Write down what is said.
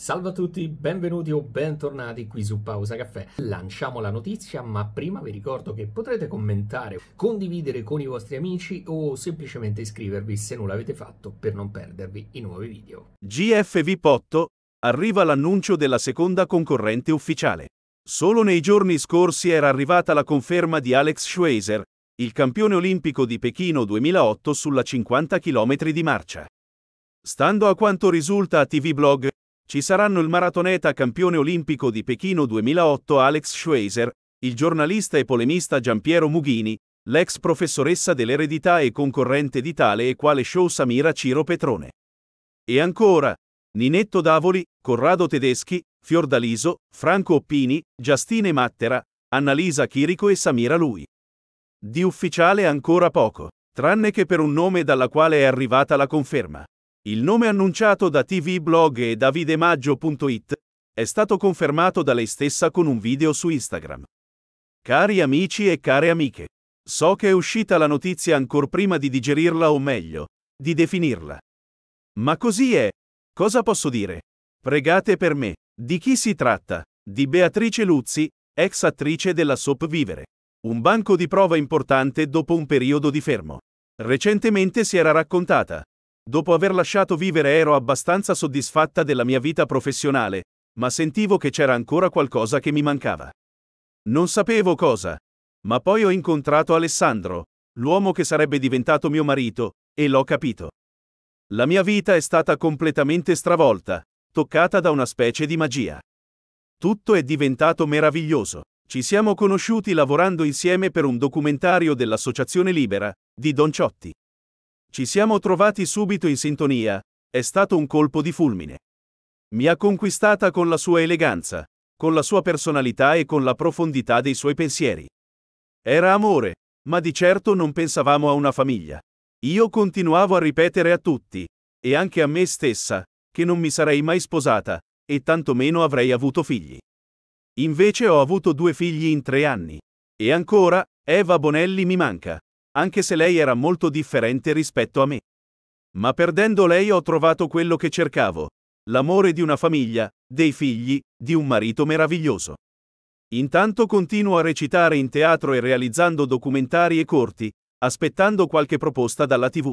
Salve a tutti, benvenuti o bentornati qui su Pausa Caffè. Lanciamo la notizia, ma prima vi ricordo che potrete commentare, condividere con i vostri amici o semplicemente iscrivervi se non l'avete fatto per non perdervi i nuovi video. GFV Potto, arriva l'annuncio della seconda concorrente ufficiale. Solo nei giorni scorsi era arrivata la conferma di Alex Schweizer, il campione olimpico di Pechino 2008 sulla 50 km di marcia. Stando a quanto risulta a TV Blog, ci saranno il maratoneta campione olimpico di Pechino 2008 Alex Schweizer, il giornalista e polemista Giampiero Mughini, l'ex professoressa dell'eredità e concorrente di tale e quale show Samira Ciro Petrone. E ancora, Ninetto Davoli, Corrado Tedeschi, Fiordaliso, Franco Oppini, Giastine Mattera, Annalisa Chirico e Samira Lui. Di ufficiale ancora poco, tranne che per un nome dalla quale è arrivata la conferma. Il nome annunciato da TV Blog e davidemaggio.it è stato confermato da lei stessa con un video su Instagram. Cari amici e care amiche, so che è uscita la notizia ancor prima di digerirla o meglio, di definirla. Ma così è. Cosa posso dire? Pregate per me. Di chi si tratta? Di Beatrice Luzzi, ex attrice della soap Vivere. Un banco di prova importante dopo un periodo di fermo. Recentemente si era raccontata, Dopo aver lasciato vivere ero abbastanza soddisfatta della mia vita professionale, ma sentivo che c'era ancora qualcosa che mi mancava. Non sapevo cosa. Ma poi ho incontrato Alessandro, l'uomo che sarebbe diventato mio marito, e l'ho capito. La mia vita è stata completamente stravolta, toccata da una specie di magia. Tutto è diventato meraviglioso. Ci siamo conosciuti lavorando insieme per un documentario dell'Associazione Libera, di Don Ciotti. Ci siamo trovati subito in sintonia, è stato un colpo di fulmine. Mi ha conquistata con la sua eleganza, con la sua personalità e con la profondità dei suoi pensieri. Era amore, ma di certo non pensavamo a una famiglia. Io continuavo a ripetere a tutti, e anche a me stessa, che non mi sarei mai sposata, e tantomeno avrei avuto figli. Invece ho avuto due figli in tre anni. E ancora, Eva Bonelli mi manca anche se lei era molto differente rispetto a me. Ma perdendo lei ho trovato quello che cercavo, l'amore di una famiglia, dei figli, di un marito meraviglioso. Intanto continuo a recitare in teatro e realizzando documentari e corti, aspettando qualche proposta dalla TV.